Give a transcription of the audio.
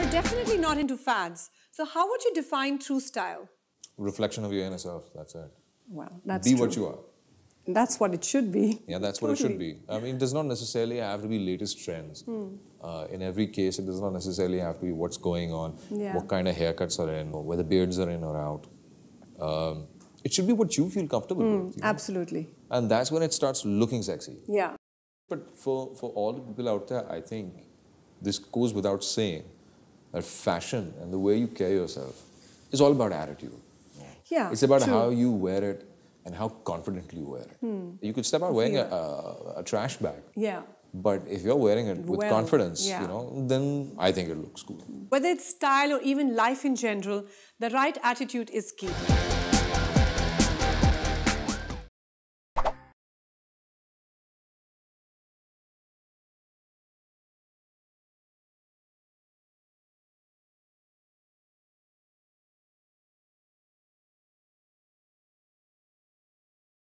you're definitely not into fads. So how would you define true style? Reflection of your inner self. That's it. Well, that's be true. what you are. That's what it should be. Yeah, that's totally. what it should be. I mean, it does not necessarily have to be latest trends. Hmm. Uh, in every case, it does not necessarily have to be what's going on, yeah. what kind of haircuts are in, or whether beards are in or out. Um, it should be what you feel comfortable mm, with. know? Absolutely. And that's when it starts looking sexy. Yeah. But for, for all the people out there, I think this goes without saying that fashion and the way you carry yourself is all about attitude. Yeah, it's about true. how you wear it and how confidently you wear it. Hmm. You could step out wearing yeah. a, a, trash bag. Yeah. But if you're wearing it with well, confidence, yeah. you know, then I think it looks cool. Whether it's style or even life in general, the right attitude is key.